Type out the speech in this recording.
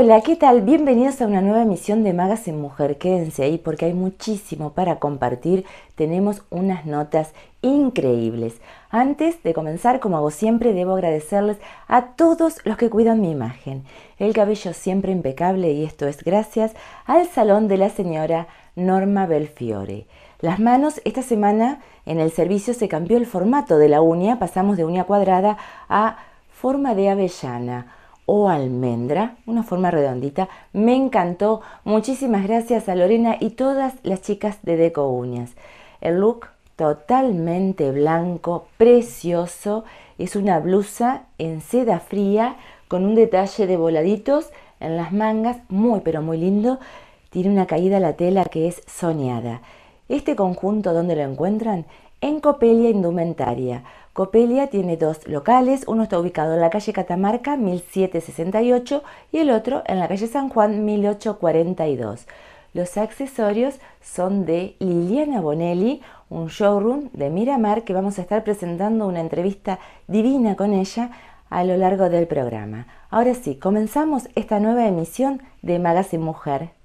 Hola, ¿qué tal? Bienvenidos a una nueva emisión de Magas en Mujer. Quédense ahí porque hay muchísimo para compartir. Tenemos unas notas increíbles. Antes de comenzar, como hago siempre, debo agradecerles a todos los que cuidan mi imagen. El cabello siempre impecable y esto es gracias al salón de la señora Norma Belfiore. Las manos, esta semana en el servicio se cambió el formato de la uña, pasamos de uña cuadrada a forma de avellana o almendra, una forma redondita. Me encantó. Muchísimas gracias a Lorena y todas las chicas de Deco Uñas. El look totalmente blanco, precioso. Es una blusa en seda fría con un detalle de voladitos en las mangas, muy pero muy lindo. Tiene una caída a la tela que es soñada. Este conjunto, ¿dónde lo encuentran? en Copelia Indumentaria. Copelia tiene dos locales, uno está ubicado en la calle Catamarca 1768 y el otro en la calle San Juan 1842. Los accesorios son de Liliana Bonelli, un showroom de Miramar que vamos a estar presentando una entrevista divina con ella a lo largo del programa. Ahora sí, comenzamos esta nueva emisión de y Mujer.